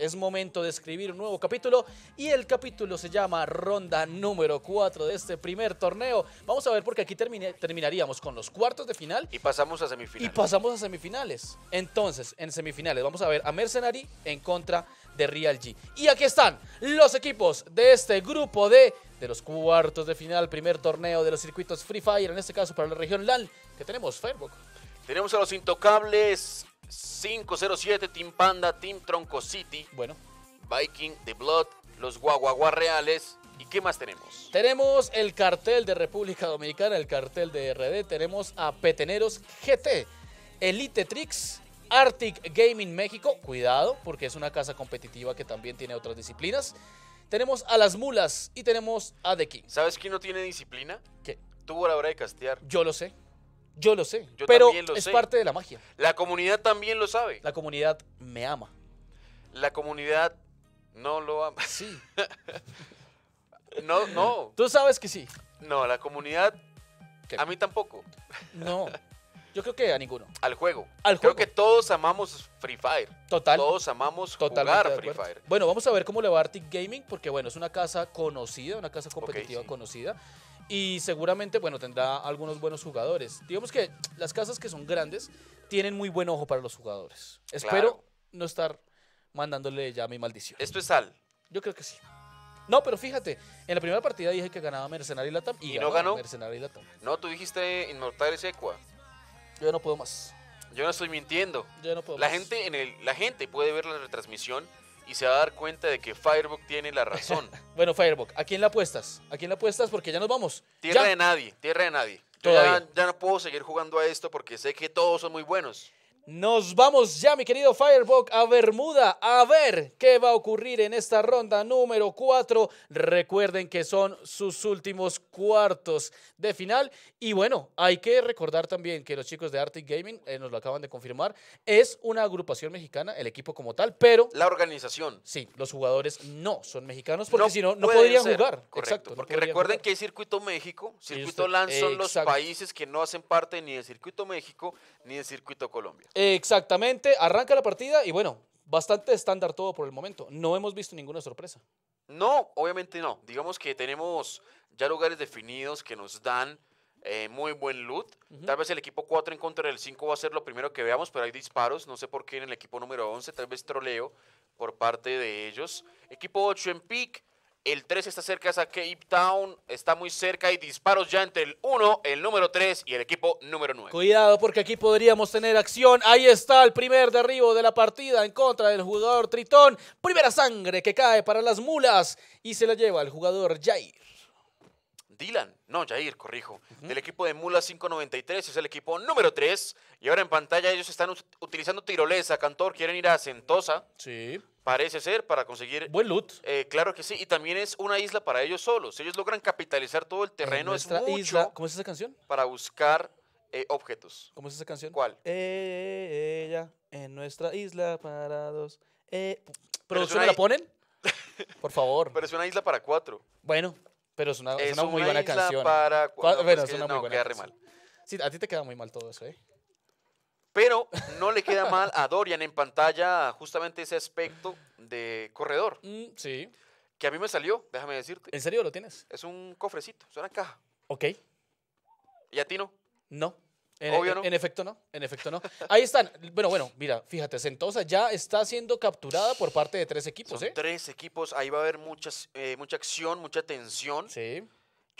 Es momento de escribir un nuevo capítulo y el capítulo se llama Ronda número 4 de este primer torneo. Vamos a ver porque aquí terminaríamos con los cuartos de final. Y pasamos a semifinales. Y pasamos a semifinales. Entonces, en semifinales vamos a ver a Mercenary en contra de Real G. Y aquí están los equipos de este grupo de, de los cuartos de final, primer torneo de los circuitos Free Fire, en este caso para la región LAN, que tenemos facebook Tenemos a los intocables 507, Team Panda, Team Tronco City. Bueno. Viking, The Blood, los Guaguaguas Reales. ¿Y qué más tenemos? Tenemos el cartel de República Dominicana, el cartel de RD. Tenemos a Peteneros GT, Elite Tricks, Arctic Gaming México. Cuidado, porque es una casa competitiva que también tiene otras disciplinas. Tenemos a las mulas y tenemos a The King. ¿Sabes quién no tiene disciplina? ¿Qué? Tuvo la hora de castear. Yo lo sé. Yo lo sé, pero es parte de la magia. La comunidad también lo sabe. La comunidad me ama. La comunidad no lo ama. Sí. no, no. Tú sabes que sí. No, la comunidad a mí tampoco. No. Yo creo que a ninguno. Al juego. Al juego. Creo que todos amamos Free Fire. Total. Todos amamos jugar Free Fire. Bueno, vamos a ver cómo le va a Arctic Gaming, porque bueno, es una casa conocida, una casa competitiva conocida y seguramente, bueno, tendrá algunos buenos jugadores. Digamos que las casas que son grandes tienen muy buen ojo para los jugadores. Espero no estar mandándole ya mi maldición. ¿Esto es sal? Yo creo que sí. No, pero fíjate, en la primera partida dije que ganaba Mercenario y Latam. ¿Y, no ganó? Mercenario y Latam. No, tú dijiste Inmortales Equa. Yo no puedo más. Yo no estoy mintiendo. Yo no puedo la Gente en el, la gente puede ver la retransmisión y se va a dar cuenta de que Firebook tiene la razón. bueno, Firebook, ¿a quién la apuestas? ¿A quién la apuestas? Porque ya nos vamos. Tierra de nadie, tierra de nadie. Todavía. ya, no puedo seguir jugando a esto porque sé que todos son muy buenos. Nos vamos ya, mi querido Firebox, a Bermuda a ver qué va a ocurrir en esta ronda número 4. Recuerden que son sus últimos cuartos de final. Y bueno, hay que recordar también que los chicos de Arctic Gaming, eh, nos lo acaban de confirmar, es una agrupación mexicana, el equipo como tal, pero... La organización. Sí, los jugadores no son mexicanos porque si no, no podrían jugar. Correcto, exacto, porque recuerden que hay Circuito México, Circuito LAN son los países que no hacen parte ni del Circuito México ni del Circuito Colombia. Exactamente, arranca la partida y bueno, bastante estándar todo por el momento. No hemos visto ninguna sorpresa. No, obviamente no. Digamos que tenemos ya lugares definidos que nos dan eh, muy buen loot. Tal vez el equipo 4 en contra del 5 va a ser lo primero que veamos, pero hay disparos. No sé por qué en el equipo número 11, tal vez troleo por parte de ellos. Equipo 8 en pick. El 3 está cerca es a Cape Town, está muy cerca. y disparos ya entre el 1, el número 3 y el equipo número 9. Cuidado porque aquí podríamos tener acción. Ahí está el primer derribo de la partida en contra del jugador Tritón. Primera sangre que cae para las mulas y se la lleva el jugador Jair. Dylan, no, Jair, corrijo, El del equipo de mulas 593, es el equipo número 3. Y ahora en pantalla ellos están utilizando tirolesa. Cantor, quieren ir a Sentosa. Sí. Parece ser para conseguir... Buen loot. Eh, claro que sí. Y también es una isla para ellos solos. Ellos logran capitalizar todo el terreno. Es mucho isla. ¿Cómo es esa canción? Para buscar eh, objetos. ¿Cómo es esa canción? ¿Cuál? Eh, ella, en nuestra isla para dos... ¿Producción la ponen? Por favor. Pero es una isla para cuatro. Bueno, pero es una, es una muy buena canción. Para cuatro. bueno, es una muy buena Sí, a ti te queda muy mal todo eso, ¿eh? Pero no le queda mal a Dorian en pantalla justamente ese aspecto de corredor. Mm, sí. Que a mí me salió, déjame decirte. ¿En serio lo tienes? Es un cofrecito, es una caja. Ok. ¿Y a ti no? No. En, Obvio e, no. En efecto no, en efecto no. Ahí están. Bueno, bueno, mira, fíjate, Sentosa ya está siendo capturada por parte de tres equipos. ¿eh? Tres equipos, ahí va a haber muchas, eh, mucha acción, mucha tensión. Sí.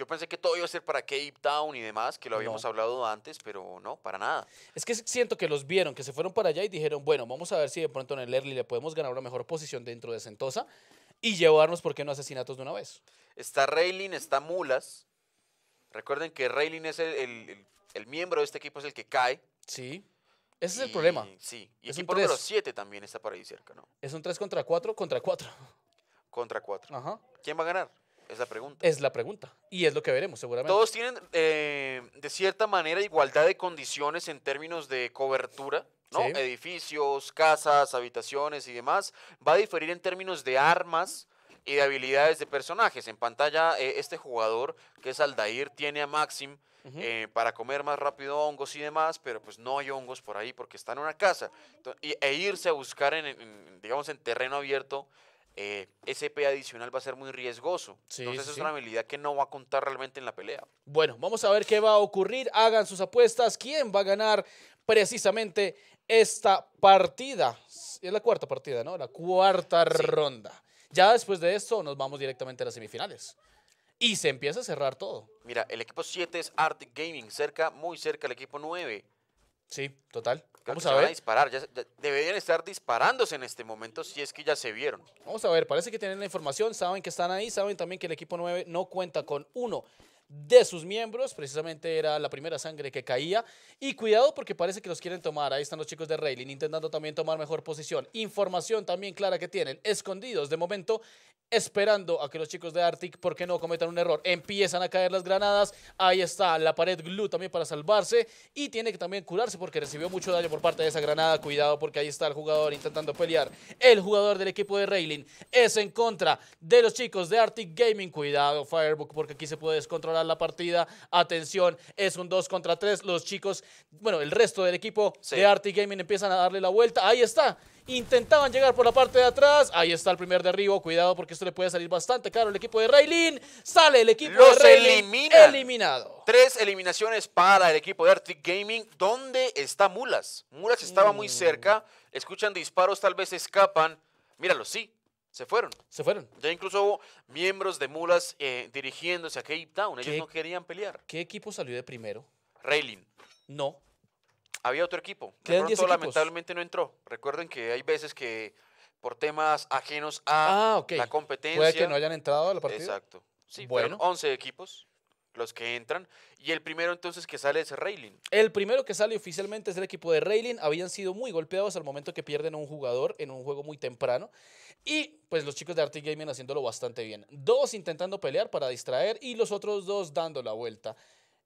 Yo pensé que todo iba a ser para Cape Town y demás, que lo habíamos hablado antes, pero no, para nada. Es que siento que los vieron, que se fueron para allá y dijeron, bueno, vamos a ver si de pronto en el early le podemos ganar una mejor posición dentro de Sentosa y llevarnos, ¿por qué no asesinatos de una vez? Está Raylin está Mulas. Recuerden que Raylin es el, miembro de este equipo, es el que cae. Sí. Ese es el problema. Sí, y es equipo número 7 también está para ahí cerca, ¿no? Es un 3 contra 4 contra 4. Contra 4. Ajá. ¿Quién va a ganar? Es la pregunta. Es la pregunta. Y es lo que veremos, seguramente. Todos tienen, eh, de cierta manera, igualdad de condiciones en términos de cobertura, ¿no? Edificios, casas, habitaciones y demás. Va a diferir en términos de armas y de habilidades de personajes. En pantalla, eh, este jugador, que es Aldair, tiene a Maxim. Eh, para comer más rápido hongos y demás, pero pues no hay hongos por ahí porque está en una casa. e irse a buscar en, digamos, en terreno abierto eh, ese P adicional va a ser muy riesgoso. Entonces es una habilidad que no va a contar realmente en la pelea. Bueno, vamos a ver qué va a ocurrir. Hagan sus apuestas. ¿Quién va a ganar precisamente esta partida? Es la cuarta partida, ¿no? La cuarta ronda. Ya después de esto nos vamos directamente a las semifinales. Y se empieza a cerrar todo. Mira, el equipo 7 es Arctic Gaming, cerca, muy cerca el equipo 9. Sí, total. Vamos a ver. disparar. deberían estar disparándose en este momento si es que ya se vieron. Vamos a ver, parece que tienen la información, saben que están ahí, saben también que el equipo 9 no cuenta con uno de sus miembros. Precisamente era la primera sangre que caía. Y cuidado porque parece que los quieren tomar. Ahí están los chicos de Railing intentando también tomar mejor posición. Información también clara que tienen. Escondidos de momento esperando a que los chicos de Arctic, porque no cometan un error? Empiezan a caer las granadas. Ahí está la pared glue también para salvarse. Y tiene que también curarse porque recibió mucho daño por parte de esa granada. Cuidado porque ahí está el jugador intentando pelear. El jugador del equipo de Railing es en contra de los chicos de Arctic Gaming. Cuidado, Firebook, porque aquí se puede descontrolar la partida. Atención, es un 2 contra 3. Los chicos, bueno, el resto del equipo de Arctic Gaming empiezan a darle la vuelta. Ahí está. Intentaban llegar por la parte de atrás. Ahí está el primer derribo. Cuidado porque esto le puede salir bastante caro al equipo de Raylin. Sale el equipo de Raylin. Eliminado. Tres eliminaciones para el equipo de Arctic Gaming. ¿Dónde está Mulas? Mulas estaba muy mm. cerca. Escuchan disparos, tal vez escapan. Míralo, sí, se fueron. Se fueron. Ya incluso hubo miembros de mulas eh, dirigiéndose a Cape Town. Ellos no querían pelear. ¿Qué equipo salió de primero? Railing. No. Había otro equipo. De pronto, lamentablemente, no entró. Recuerden que hay veces que por temas ajenos a ah, la competencia. Puede que no hayan entrado a la Exacto. Sí, bueno. 11 equipos los que entran. Y el primero entonces que sale es Railing. El primero que sale oficialmente es el equipo de Railing. Habían sido muy golpeados al momento que pierden a un jugador en un juego muy temprano. Y pues los chicos de Arctic Gaming haciéndolo bastante bien. Dos intentando pelear para distraer y los otros dos dando la vuelta.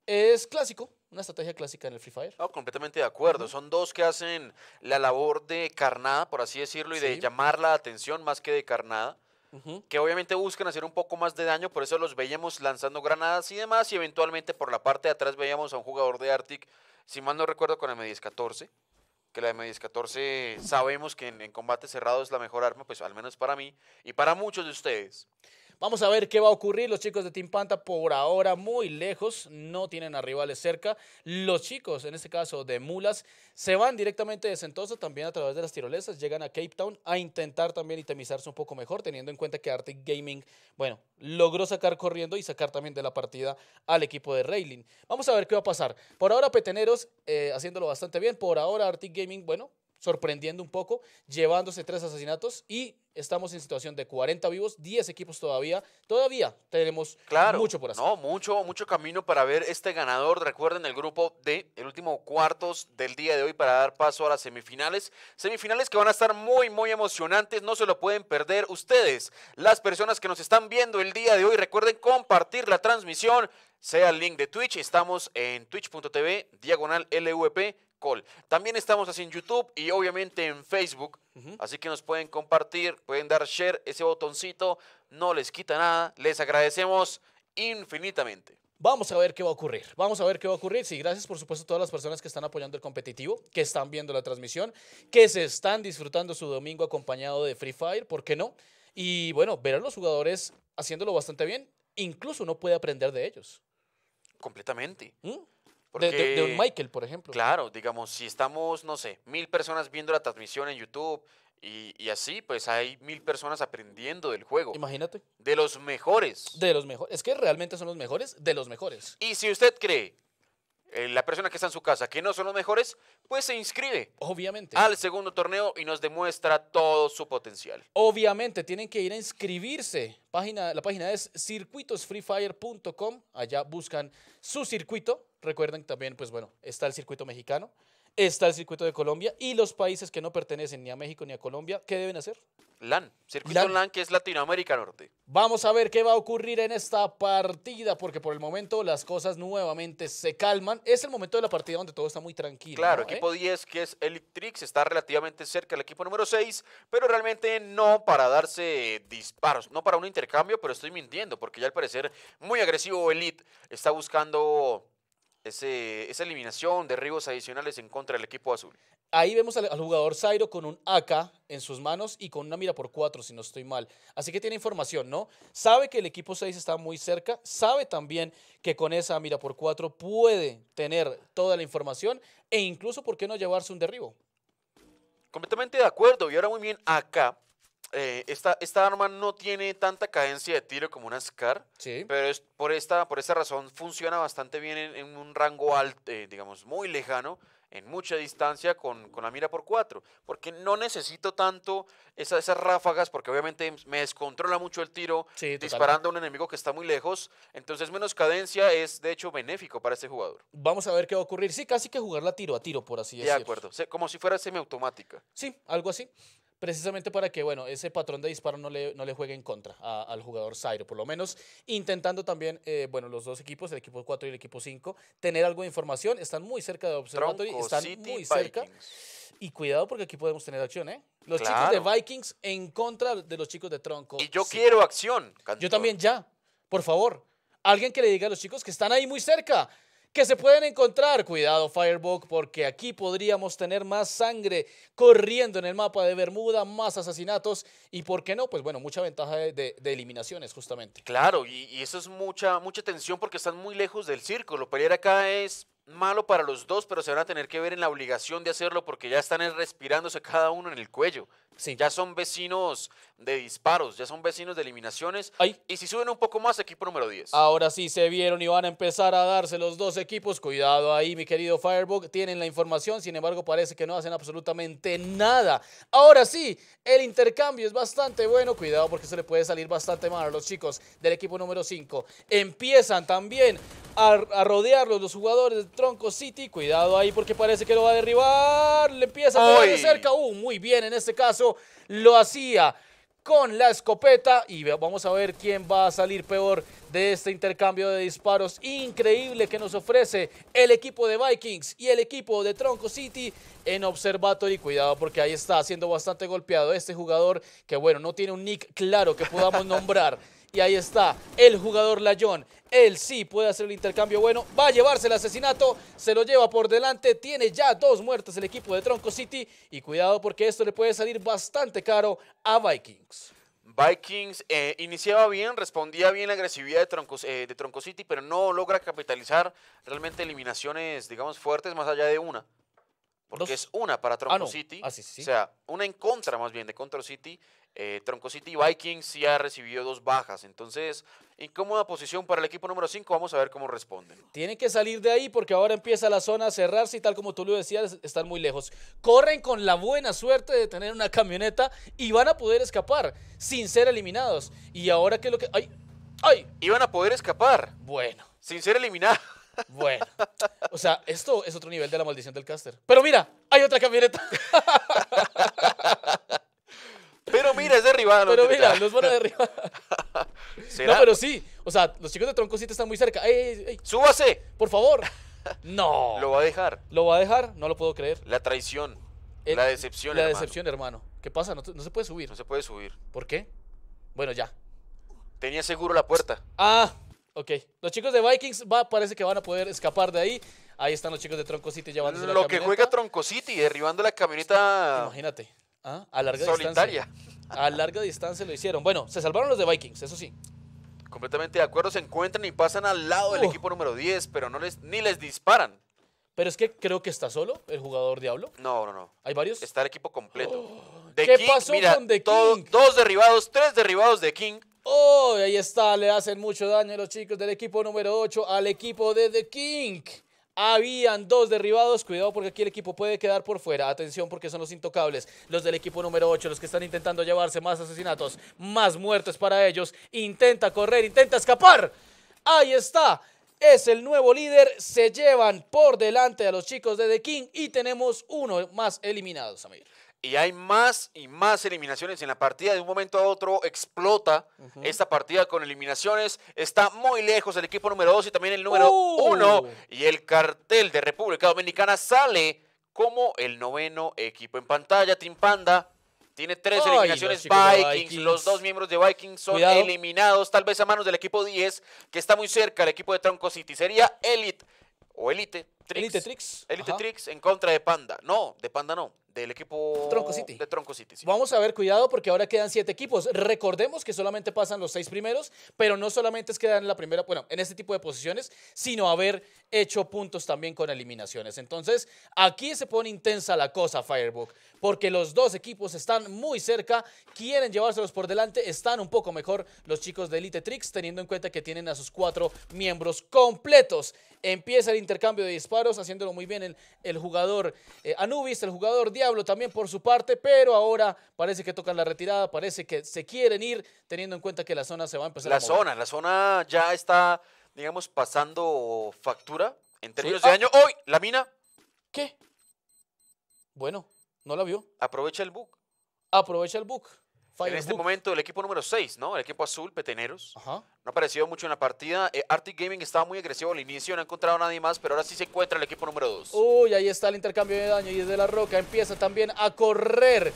Es clásico, una estrategia clásica en el Free Fire. No, completamente de acuerdo. Son dos que hacen la labor de carnada, por así decirlo, y de llamar la atención más que de carnada que obviamente buscan hacer un poco más de daño, por eso los veíamos lanzando granadas y demás, y eventualmente por la parte de atrás veíamos a un jugador de Arctic, si mal no recuerdo, con el m 1014 14 que la m 1014 14 sabemos que en combate cerrado es la mejor arma, pues al menos para mí y para muchos de ustedes. Vamos a ver qué va a ocurrir. Los chicos de Panta por ahora muy lejos, no tienen a rivales cerca. Los chicos, en este caso de Mulas, se van directamente de Sentosa, también a través de las tirolesas, llegan a Cape Town a intentar también itemizarse un poco mejor, teniendo en cuenta que Arctic Gaming, bueno, logró sacar corriendo y sacar también de la partida al equipo de Railing. Vamos a ver qué va a pasar. Por ahora, Peteneros eh, haciéndolo bastante bien. Por ahora, Arctic Gaming, bueno, sorprendiendo un poco, llevándose tres asesinatos y estamos en situación de 40 vivos, 10 equipos todavía. Todavía tenemos mucho por hacer. No, mucho, mucho camino para ver este ganador. Recuerden el grupo de el último cuartos del día de hoy para dar paso a las semifinales. Semifinales que van a estar muy, muy emocionantes. No se lo pueden perder ustedes. Las personas que nos están viendo el día de hoy, recuerden compartir la transmisión sea el link de Twitch. Estamos en twitch.tv, diagonal LVP. También estamos así en YouTube y obviamente en Facebook. Así que nos pueden compartir, pueden dar share, ese botoncito. No les quita nada. Les agradecemos infinitamente. Vamos a ver qué va a ocurrir. Vamos a ver qué va a ocurrir. Sí, gracias por supuesto a todas las personas que están apoyando el competitivo, que están viendo la transmisión, que se están disfrutando su domingo acompañado de Free Fire, ¿por qué no? Y bueno, ver a los jugadores haciéndolo bastante bien, incluso uno puede aprender de ellos. Completamente. ¿Mm? de, un Michael, por ejemplo. Claro, digamos, si estamos, no sé, mil personas viendo la transmisión en YouTube y, y, así, pues hay mil personas aprendiendo del juego. Imagínate. De los mejores. De los mejores. Es que realmente son los mejores de los mejores. Y si usted cree eh, la persona que está en su casa, que no son los mejores, pues se inscribe. Obviamente. Al segundo torneo y nos demuestra todo su potencial. Obviamente, tienen que ir a inscribirse. Página, la página es circuitosfreefire.com. Allá buscan su circuito. Recuerden también, pues bueno, está el circuito mexicano, está el circuito de Colombia y los países que no pertenecen ni a México ni a Colombia, ¿qué deben hacer? LAN, circuito LAN, que es Latinoamérica Norte. Vamos a ver qué va a ocurrir en esta partida, porque por el momento las cosas nuevamente se calman. Es el momento de la partida donde todo está muy tranquilo. Claro, equipo 10 ¿Eh? que es Electrix está relativamente cerca del equipo número 6, pero realmente no para darse disparos, no para un intercambio, pero estoy mintiendo, porque ya al parecer muy agresivo Elite está buscando esa eliminación, derribos adicionales en contra del equipo azul. Ahí vemos al, jugador Zairo con un AK en sus manos y con una mira por cuatro, si no estoy mal. Así que tiene información, ¿no? Sabe que el equipo 6 está muy cerca, sabe también que con esa mira por cuatro puede tener toda la información e incluso, ¿por qué no llevarse un derribo? Completamente de acuerdo. Y ahora muy bien, acá eh, esta, esta arma no tiene tanta cadencia de tiro como una SCAR, sí. pero es, por, esta, por esta razón funciona bastante bien en, un rango alto, eh, digamos, muy lejano, en mucha distancia con, con la mira por 4, porque no necesito tanto esas, esas ráfagas, porque obviamente me descontrola mucho el tiro disparando a un enemigo que está muy lejos, entonces menos cadencia es de hecho benéfico para este jugador. Vamos a ver qué va a ocurrir, sí, casi que jugarla tiro a tiro, por así decirlo. De acuerdo, como si fuera semiautomática. Sí, algo así precisamente para que, bueno, ese patrón de disparo no le, juegue en contra al jugador Zairo, por lo menos intentando también, eh, bueno, los dos equipos, el equipo 4 y el equipo 5, tener algo de información, están muy cerca de Observatory, están muy cerca. Y cuidado porque aquí podemos tener acción, ¿eh? Los chicos de Vikings en contra de los chicos de Tronco. Y yo quiero acción. Yo también ya, por favor. Alguien que le diga a los chicos que están ahí muy cerca que se pueden encontrar. Cuidado, Firebook, porque aquí podríamos tener más sangre corriendo en el mapa de Bermuda, más asesinatos y, ¿por qué no? Pues bueno, mucha ventaja de, eliminaciones, justamente. Claro, y, eso es mucha, mucha tensión porque están muy lejos del círculo. Pelear acá es malo para los dos, pero se van a tener que ver en la obligación de hacerlo porque ya están respirándose cada uno en el cuello. Ya son vecinos de disparos, ya son vecinos de eliminaciones. Y si suben un poco más, equipo número 10. Ahora sí se vieron y van a empezar a darse los dos equipos. Cuidado ahí, mi querido Firebug. Tienen la información, sin embargo, parece que no hacen absolutamente nada. Ahora sí, el intercambio es bastante bueno. Cuidado porque se le puede salir bastante mal a los chicos del equipo número 5. Empiezan también a, rodearlos los jugadores de Tronco City. Cuidado ahí porque parece que lo va a derribar. Le empieza a cerca. Uh, muy bien en este caso lo hacía con la escopeta y vamos a ver quién va a salir peor de este intercambio de disparos increíble que nos ofrece el equipo de Vikings y el equipo de Tronco City en Observatory. Cuidado porque ahí está siendo bastante golpeado este jugador que bueno, no tiene un nick claro que podamos nombrar. Y ahí está, el jugador Layón. Él sí puede hacer el intercambio bueno. Va a llevarse el asesinato. Se lo lleva por delante. Tiene ya dos muertes el equipo de Tronco City. Y cuidado porque esto le puede salir bastante caro a Vikings. Vikings eh, iniciaba bien, respondía bien la agresividad de Tronco, eh, de City, pero no logra capitalizar realmente eliminaciones, digamos, fuertes más allá de una. Porque es una para ah, Tronco City. Ah, o sea, una en contra más bien de Control City eh, Tronco City Vikings ya recibido dos bajas, entonces incómoda posición para el equipo número 5, vamos a ver cómo responden. Tienen que salir de ahí porque ahora empieza la zona a cerrarse y tal como tú lo decías, están muy lejos. Corren con la buena suerte de tener una camioneta y van a poder escapar sin ser eliminados. Y ahora que lo que... ¡Ay! ¡Ay! Iban a poder escapar. Bueno. Sin ser eliminados. Bueno, o sea, esto es otro nivel de la maldición del caster. Pero mira, hay otra camioneta. mira, es derribado. Pero mira, los van a derribar. No, pero sí. O sea, los chicos de Tronco están muy cerca. ¡Ey, ey, súbase Por favor. No. Lo va a dejar. Lo va a dejar, no lo puedo creer. La traición. la eh, decepción, La decepción, hermano. ¿Qué pasa? No, se puede subir. No se puede subir. ¿Por qué? Bueno, ya. Tenía seguro la puerta. Ah, ok. Los chicos de Vikings va, parece que van a poder escapar de ahí. Ahí están los chicos de Tronco City llevándose Lo que juega Tronco y derribando la camioneta. Imagínate. ¿ah? A larga Solitaria a larga distancia lo hicieron. Bueno, se salvaron los de Vikings, eso sí. Completamente de acuerdo, se encuentran y pasan al lado del equipo número 10, pero no les, ni les disparan. Pero es que creo que está solo el jugador Diablo. No, no, no. ¿Hay varios? Está el equipo completo. ¿Qué pasó con The Dos derribados, tres derribados de King. Oh, ahí está, le hacen mucho daño a los chicos del equipo número 8 al equipo de The King. Habían dos derribados. Cuidado porque aquí el equipo puede quedar por fuera. Atención porque son los intocables. Los del equipo número 8, los que están intentando llevarse más asesinatos, más muertes para ellos. Intenta correr, intenta escapar. Ahí está. Es el nuevo líder. Se llevan por delante a los chicos de The King y tenemos uno más eliminado, Samir y hay más y más eliminaciones en la partida. De un momento a otro explota esta partida con eliminaciones. Está muy lejos el equipo número 2 y también el número 1. Uh. Y el cartel de República Dominicana sale como el noveno equipo en pantalla. Team Panda tiene tres eliminaciones Vikings. Los dos miembros de Vikings son eliminados, tal vez a manos del equipo 10, que está muy cerca El equipo de Tronco City. Sería Elite o Elite Elite Tricks. Elite Tricks en contra de Panda. No, de Panda no del equipo Tronco City. de Tronco Vamos a ver, cuidado, porque ahora quedan siete equipos. Recordemos que solamente pasan los seis primeros, pero no solamente es quedar en la primera, bueno, en este tipo de posiciones, sino haber hecho puntos también con eliminaciones. Entonces, aquí se pone intensa la cosa, Firebook, porque los dos equipos están muy cerca, quieren llevárselos por delante, están un poco mejor los chicos de Elite Tricks, teniendo en cuenta que tienen a sus cuatro miembros completos. Empieza el intercambio de disparos, haciéndolo muy bien el, el jugador eh, Anubis, el jugador Díaz hablo también por su parte, pero ahora parece que tocan la retirada, parece que se quieren ir teniendo en cuenta que la zona se va a empezar la a La zona, la zona ya está, digamos, pasando factura en términos de ah. año. ¡Hoy! ¡La mina! ¿Qué? Bueno, no la vio. Aprovecha el book. Aprovecha el book. En este momento, el equipo número 6, ¿no? El equipo azul, Peteneros. Ajá. No ha aparecido mucho en la partida. Eh, Arctic Gaming estaba muy agresivo al inicio, no ha encontrado a nadie más, pero ahora sí se encuentra el equipo número 2. Uy, ahí está el intercambio de daño y desde la roca empieza también a correr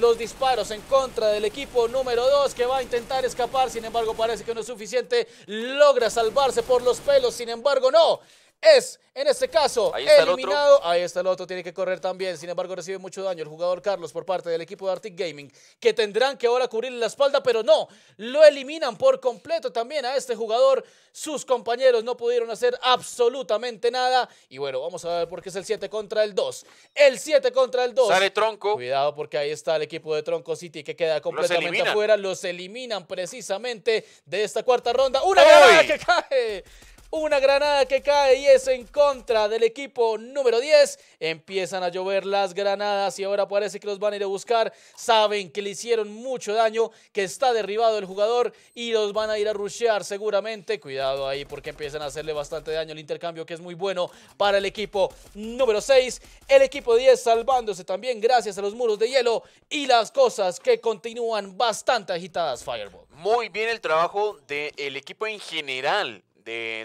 los disparos en contra del equipo número 2 que va a intentar escapar, sin embargo parece que no es suficiente, logra salvarse por los pelos, sin embargo no, es, en este caso, eliminado. Ahí está el otro, tiene que correr también. Sin embargo, recibe mucho daño el jugador Carlos por parte del equipo de Arctic Gaming, que tendrán que ahora cubrirle la espalda, pero no, lo eliminan por completo también a este jugador. Sus compañeros no pudieron hacer absolutamente nada. Y bueno, vamos a ver por qué es el 7 contra el 2. El 7 contra el 2. Sale Tronco. Cuidado porque ahí está el equipo de Tronco City que queda completamente afuera. Los eliminan precisamente de esta cuarta ronda. Una que cae una granada que cae y es en contra del equipo número 10. Empiezan a llover las granadas y ahora parece que los van a ir a buscar. Saben que le hicieron mucho daño, que está derribado el jugador y los van a ir a rushear seguramente. Cuidado ahí porque empiezan a hacerle bastante daño el intercambio que es muy bueno para el equipo número 6. El equipo 10 salvándose también gracias a los muros de hielo y las cosas que continúan bastante agitadas, Fireball. Muy bien el trabajo del equipo en general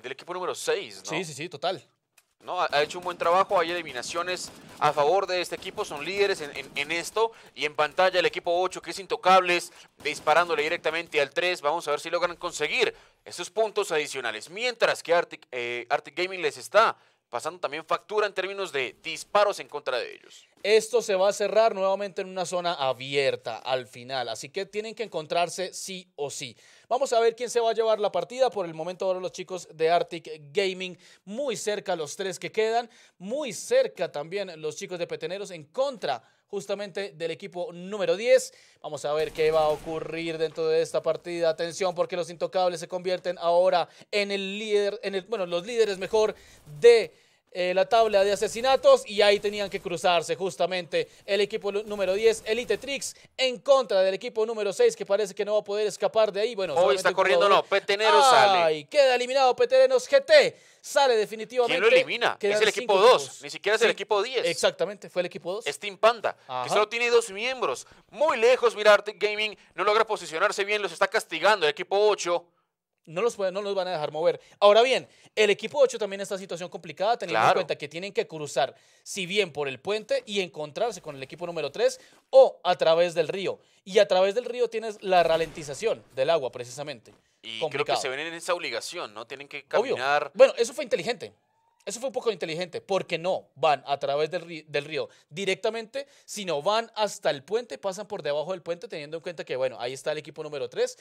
del equipo número 6, ¿no? Sí, sí, sí, total. ¿no? Ha, hecho un buen trabajo, hay eliminaciones a favor de este equipo, son líderes en, esto. Y en pantalla el equipo 8 que es intocables, disparándole directamente al 3. Vamos a ver si logran conseguir esos puntos adicionales. Mientras que eh, Arctic Gaming les está pasando también factura en términos de disparos en contra de ellos. Esto se va a cerrar nuevamente en una zona abierta al final, así que tienen que encontrarse sí o sí. Vamos a ver quién se va a llevar la partida. Por el momento ahora los chicos de Arctic Gaming, muy cerca los tres que quedan, muy cerca también los chicos de Peteneros en contra justamente del equipo número 10. Vamos a ver qué va a ocurrir dentro de esta partida. Atención, porque los intocables se convierten ahora en el líder, en el, bueno, los líderes mejor de eh, la tabla de asesinatos y ahí tenían que cruzarse justamente el equipo número 10, Elite Trix, en contra del equipo número 6 que parece que no va a poder escapar de ahí. Bueno, hoy está corriendo, no, Peteneros sale. queda eliminado Peteneros GT, sale definitivamente. ¿Quién lo elimina? es el equipo 2, ni siquiera es el equipo 10. Exactamente, fue el equipo 2. Steam Panda, que solo tiene dos miembros. Muy lejos, Mirarte Gaming no logra posicionarse bien, los está castigando el equipo 8 no los, pueden, no los van a dejar mover. Ahora bien, el equipo 8 también está en situación complicada, teniendo en cuenta que tienen que cruzar, si bien por el puente y encontrarse con el equipo número 3 o a través del río. Y a través del río tienes la ralentización del agua, precisamente. Y creo que se ven en esa obligación, ¿no? Tienen que caminar. Bueno, eso fue inteligente. Eso fue un poco inteligente, porque no van a través del río, del río, directamente, sino van hasta el puente, pasan por debajo del puente, teniendo en cuenta que, bueno, ahí está el equipo número 3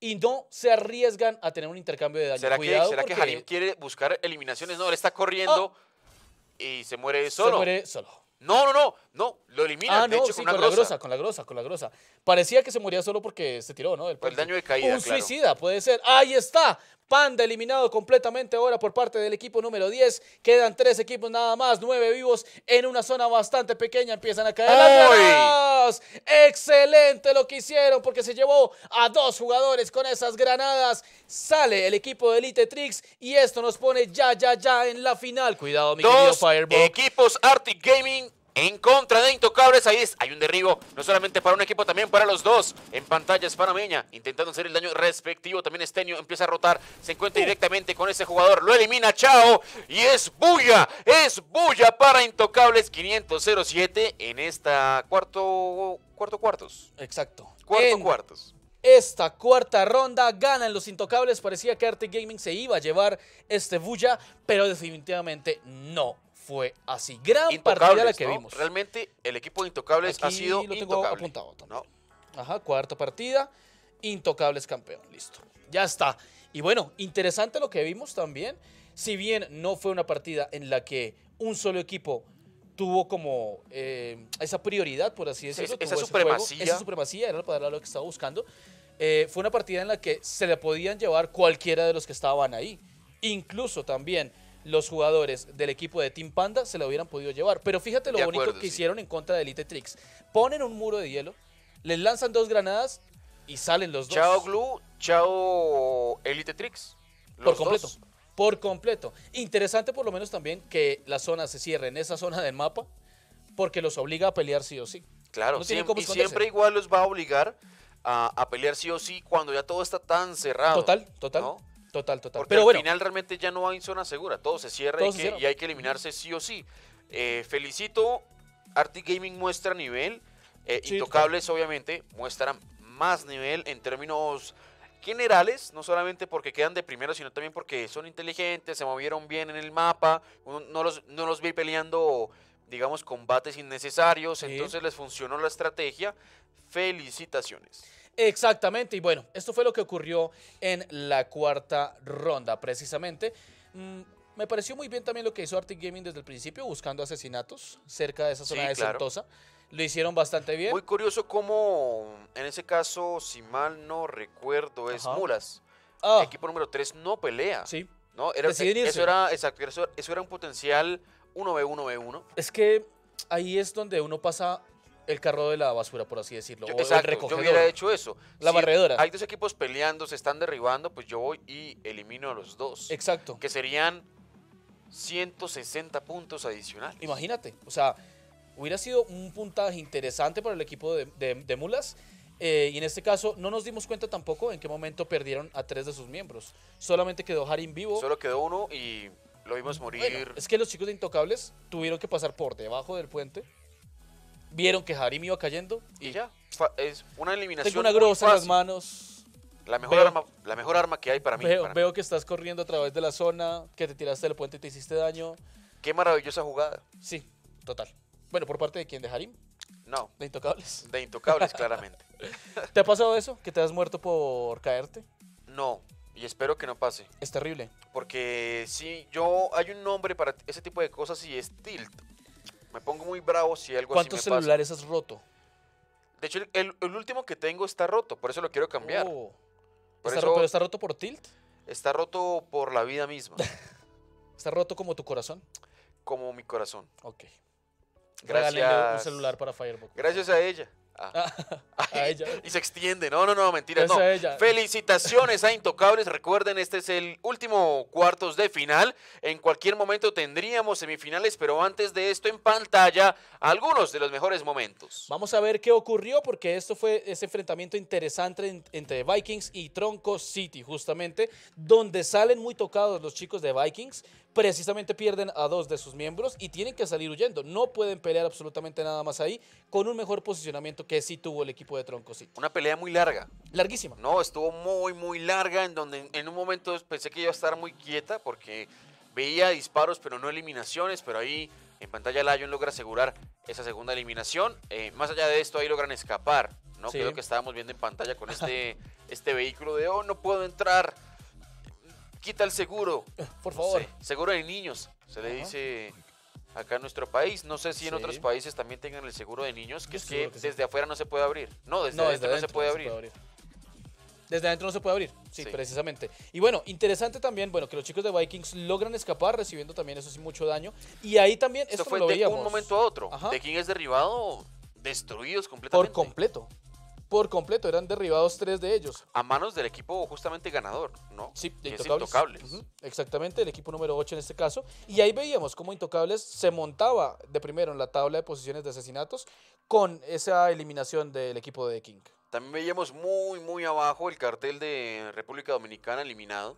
y no se arriesgan a tener un intercambio de daño. ¿Será, que, ¿será que quiere buscar eliminaciones? No, él está corriendo oh. y se muere solo. Se muere solo. No, no, no, no, lo elimina, ah, de hecho, con, la grosa, con la grosa, con la grosa. Parecía que se moría solo porque se tiró, ¿no? el daño de caída. Un suicida, puede ser. Ahí está, Panda eliminado completamente ahora por parte del equipo número 10. Quedan tres equipos nada más, nueve vivos en una zona bastante pequeña. Empiezan a caer las Excelente lo que hicieron porque se llevó a dos jugadores con esas granadas. Sale el equipo de Elite Tricks y esto nos pone ya, ya, ya en la final. Cuidado, mi querido Fireball. Equipos Arctic Gaming en contra de Intocables. Ahí es, hay un derribo, no solamente para un equipo, también para los dos. En pantalla es Panameña, intentando hacer el daño respectivo. También Estenio empieza a rotar, se encuentra uh. directamente con ese jugador. Lo elimina Chao y es bulla, es bulla para Intocables. 507 en esta cuarto, cuarto cuartos. Exacto. Cuarto en... cuartos esta cuarta ronda. Ganan los intocables. Parecía que Arte Gaming se iba a llevar este bulla, pero definitivamente no fue así. Gran partida la que vimos. Realmente el equipo de Intocables ha sido apuntado ¿No? Ajá, cuarta partida, Intocables campeón, listo. Ya está. Y bueno, interesante lo que vimos también. Si bien no fue una partida en la que un solo equipo tuvo como eh, esa prioridad, por así decirlo. esa supremacía. esa supremacía era lo que estaba buscando. Eh, fue una partida en la que se le podían llevar cualquiera de los que estaban ahí. Incluso también los jugadores del equipo de Team Panda se la hubieran podido llevar. Pero fíjate lo bonito que hicieron en contra de Elite Tricks. Ponen un muro de hielo, les lanzan dos granadas y salen los dos. Chao Glue, chao Elite Tricks. Los Por completo. Por completo. Interesante por lo menos también que la zona se cierre en esa zona del mapa porque los obliga a pelear sí o sí. Claro, sí. siempre, y siempre igual los va a obligar a, pelear sí o sí cuando ya todo está tan cerrado. Total, total. Total, total. Porque Pero al final realmente ya no hay zona segura, todo se cierra y, hay que eliminarse sí o sí. Eh, felicito, Arctic Gaming muestra nivel, eh, Intocables obviamente muestran más nivel en términos generales, no solamente porque quedan de primero, sino también porque son inteligentes, se movieron bien en el mapa, no los, no los vi peleando, digamos, combates innecesarios, entonces les funcionó la estrategia. Felicitaciones. Exactamente, y bueno, esto fue lo que ocurrió en la cuarta ronda, precisamente. Mm, me pareció muy bien también lo que hizo Arctic Gaming desde el principio, buscando asesinatos cerca de esa zona de Santosa. Lo hicieron bastante bien. Muy curioso cómo, en ese caso, si mal no recuerdo, es Mulas. Ah. equipo número 3 no pelea. Sí. ¿no? Era, Eso era, eso era un potencial 1v1v1. Es que ahí es donde uno pasa el carro de la basura, por así decirlo. o exacto, yo hubiera hecho eso. La barredora. Hay dos equipos peleando, se están derribando, pues yo voy y elimino a los dos. Exacto. Que serían 160 puntos adicionales. Imagínate, o sea, hubiera sido un puntaje interesante para el equipo de, Mulas. Eh, y en este caso no nos dimos cuenta tampoco en qué momento perdieron a tres de sus miembros. Solamente quedó Harim vivo. Solo quedó uno y lo vimos morir. es que los chicos de Intocables tuvieron que pasar por debajo del puente vieron que Harim iba cayendo y, ya. Es una eliminación. Tengo una grosa en las manos. La mejor, arma, la mejor arma que hay para mí. Veo, que estás corriendo a través de la zona, que te tiraste del puente y te hiciste daño. Qué maravillosa jugada. Sí, total. Bueno, por parte de quién, de Harim. No. De intocables. De intocables, claramente. ¿Te ha pasado eso? ¿Que te has muerto por caerte? No, y espero que no pase. Es terrible. Porque sí, yo hay un nombre para ese tipo de cosas y es tilt. Me pongo muy bravo si algo ¿Cuántos así me celulares has roto? De hecho, el, último que tengo está roto, por eso lo quiero cambiar. Oh. ¿Pero está roto por tilt? Está roto por la vida misma. ¿Está roto como tu corazón? Como mi corazón. Ok. Gracias. un celular para Firebox. Gracias a ella. Ah. Ah, y se extiende. No, no, no, mentira Felicitaciones a Intocables. Recuerden, este es el último cuartos de final. En cualquier momento tendríamos semifinales, pero antes de esto en pantalla, algunos de los mejores momentos. Vamos a ver qué ocurrió, porque esto fue ese enfrentamiento interesante entre Vikings y Tronco City, justamente, donde salen muy tocados los chicos de Vikings, precisamente pierden a dos de sus miembros y tienen que salir huyendo. No pueden pelear absolutamente nada más ahí con un mejor posicionamiento que sí tuvo el equipo de Troncosito. Una pelea muy larga. Larguísima. No, estuvo muy, muy larga en donde en un momento pensé que iba a estar muy quieta porque veía disparos pero no eliminaciones, pero ahí en pantalla Lion logra asegurar esa segunda eliminación. Eh, más allá de esto, ahí logran escapar, ¿no? Creo que estábamos viendo en pantalla con este, este vehículo de, oh, no puedo entrar quita el seguro. Eh, por favor. seguro de niños, se le dice acá en nuestro país. No sé si en otros países también tengan el seguro de niños, que es que, desde afuera no se puede abrir. No, desde, no se puede, abrir. Desde adentro no se puede abrir, sí, precisamente. Y bueno, interesante también, bueno, que los chicos de Vikings logran escapar, recibiendo también eso sí mucho daño. Y ahí también esto, fue de un momento a otro. De quién es derribado, destruidos completamente. Por completo por completo. Eran derribados tres de ellos. A manos del equipo justamente ganador, ¿no? Sí, de Intocables. Exactamente, el equipo número 8 en este caso. Y ahí veíamos cómo Intocables se montaba de primero en la tabla de posiciones de asesinatos con esa eliminación del equipo de King. También veíamos muy, muy abajo el cartel de República Dominicana eliminado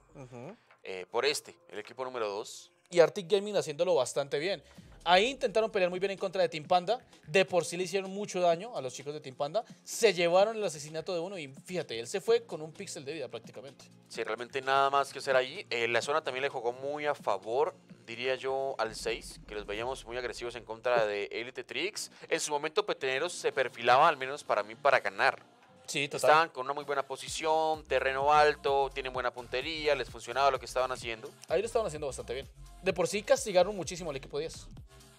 eh, por este, el equipo número 2 y Arctic Gaming haciéndolo bastante bien. Ahí intentaron pelear muy bien en contra de Timpanda. De por sí le hicieron mucho daño a los chicos de Timpanda. Se llevaron el asesinato de uno y fíjate, él se fue con un píxel de vida prácticamente. Sí, realmente nada más que hacer ahí. Eh, la zona también le jugó muy a favor, diría yo, al 6, que los veíamos muy agresivos en contra de Elite Tricks. En su momento, Peteneros se perfilaba, al menos para mí, para ganar. Sí, total. Estaban con una muy buena posición, terreno alto, tienen buena puntería, les funcionaba lo que estaban haciendo. Ahí lo estaban haciendo bastante bien. De por sí castigaron muchísimo al equipo 10.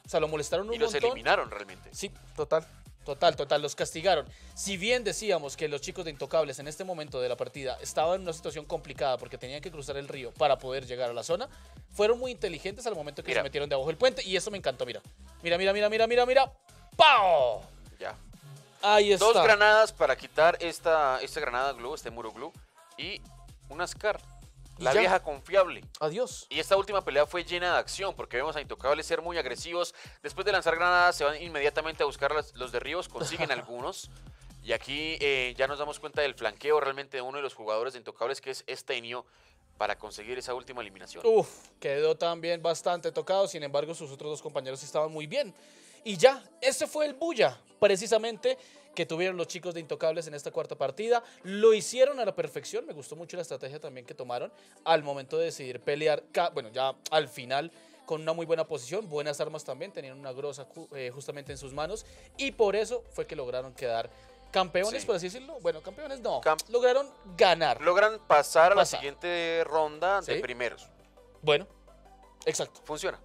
O sea, lo molestaron un montón. Y los eliminaron realmente. Sí, total. Total, total, los castigaron. Si bien decíamos que los chicos de Intocables en este momento de la partida estaban en una situación complicada porque tenían que cruzar el río para poder llegar a la zona, fueron muy inteligentes al momento que se metieron debajo del puente y eso me encantó, mira. Mira, mira, mira, mira, mira, mira. ¡Pau! Ya. Ahí está. Dos granadas para quitar esta, esta granada glue, este muro glue y unas cartas. La vieja confiable. Adiós. Y esta última pelea fue llena de acción porque vemos a Intocables ser muy agresivos. Después de lanzar granadas se van inmediatamente a buscar los derribos, consiguen algunos. Y aquí eh, ya nos damos cuenta del flanqueo realmente de uno de los jugadores de Intocables que es Estenio para conseguir esa última eliminación. Uf, quedó también bastante tocado, sin embargo sus otros dos compañeros estaban muy bien. Y ya, este fue el Bulla, precisamente que tuvieron los chicos de Intocables en esta cuarta partida. Lo hicieron a la perfección, me gustó mucho la estrategia también que tomaron al momento de decidir pelear, bueno, ya al final con una muy buena posición, buenas armas también, tenían una grosa eh, justamente en sus manos y por eso fue que lograron quedar campeones, por así decirlo. Bueno, campeones no, lograron ganar. Logran pasar a la siguiente ronda de primeros. Bueno, exacto. Funciona.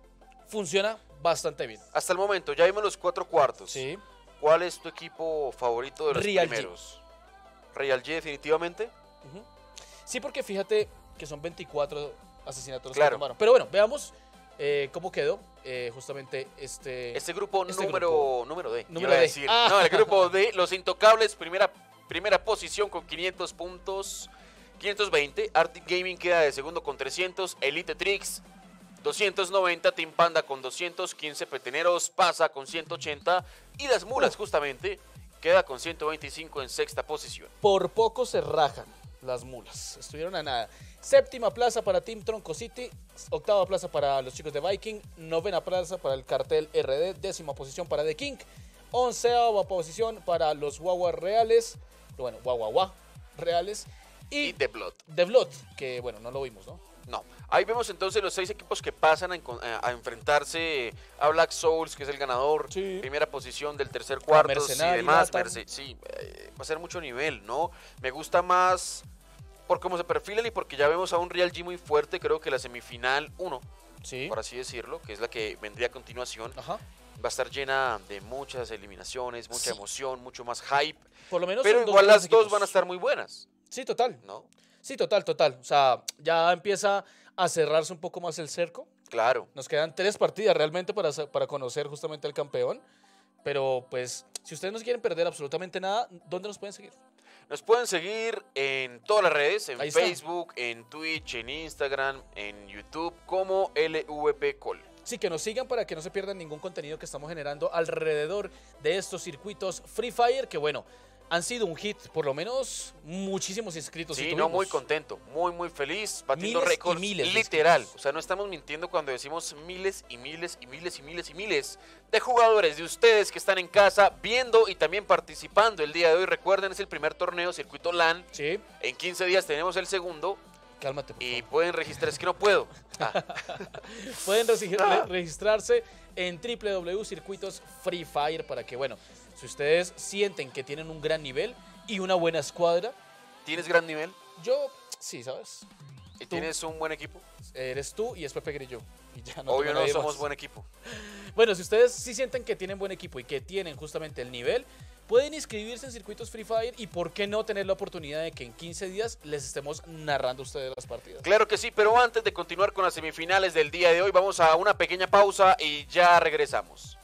Funciona bastante bien. Hasta el momento, ya vimos los cuatro cuartos. Sí. ¿Cuál es tu equipo favorito de los primeros? Real G, definitivamente. Sí, porque fíjate que son 24 asesinatos claro. que tomaron. Pero bueno, veamos eh, cómo quedó eh, justamente este. Este grupo este número. Número D. Número ah. No, el grupo D, los intocables, primera, primera posición con 500 puntos. 520, Arctic Gaming queda de segundo con 300, Elite Tricks 290, Team Panda con 215, Peteneros pasa con 180 y las mulas justamente queda con 125 en sexta posición. Por poco se rajan las mulas, estuvieron a nada. Séptima plaza para Team Tronco City, octava plaza para los chicos de Viking, novena plaza para el cartel RD, décima posición para The King, onceava posición para los Guaguas Reales, bueno, Guagua Reales y, y The Blood. The Blood, que bueno, no lo vimos, ¿no? No. Ahí vemos entonces los seis equipos que pasan a, eh, enfrentarse a Black Souls, que es el ganador, primera posición del tercer cuarto y demás. sí, eh, va a ser mucho nivel, ¿no? Me gusta más por cómo se perfilan y porque ya vemos a un Real G muy fuerte, creo que la semifinal 1, por así decirlo, que es la que vendría a continuación. va a estar llena de muchas eliminaciones, mucha emoción, mucho más hype. Por lo menos pero igual las dos van a estar muy buenas. Sí, total. ¿No? Sí, total, total. O sea, ya empieza a cerrarse un poco más el cerco. Claro. Nos quedan tres partidas realmente para, para conocer justamente al campeón. Pero pues, si ustedes no quieren perder absolutamente nada, ¿dónde nos pueden seguir? Nos pueden seguir en todas las redes, en Facebook, en Twitch, en Instagram, en YouTube, como LVP Call. Sí, que nos sigan para que no se pierdan ningún contenido que estamos generando alrededor de estos circuitos Free Fire, que bueno, han sido un hit, por lo menos muchísimos inscritos. Sí, no, muy contento, muy, muy feliz, batiendo récords. Literal, o sea, no estamos mintiendo cuando decimos miles y miles y miles y miles y miles de jugadores de ustedes que están en casa viendo y también participando el día de hoy. Recuerden, es el primer torneo, circuito LAN. Sí. En 15 días tenemos el segundo. Cálmate. Y pueden registrarse, es que no puedo. Ah. pueden ah. registrarse en circuitos free fire para que, bueno, si ustedes sienten que tienen un gran nivel y una buena escuadra. ¿Tienes gran nivel? Yo, sí, ¿sabes? ¿Y ¿Tienes un buen equipo? Eres tú y es Pepe Grillo. ya no Obvio no somos buen equipo. Bueno, si ustedes sí sienten que tienen buen equipo y que tienen justamente el nivel, pueden inscribirse en circuitos Free Fire y por qué no tener la oportunidad de que en 15 días les estemos narrando ustedes las partidas. Claro que sí, pero antes de continuar con las semifinales del día de hoy, vamos a una pequeña pausa y ya regresamos.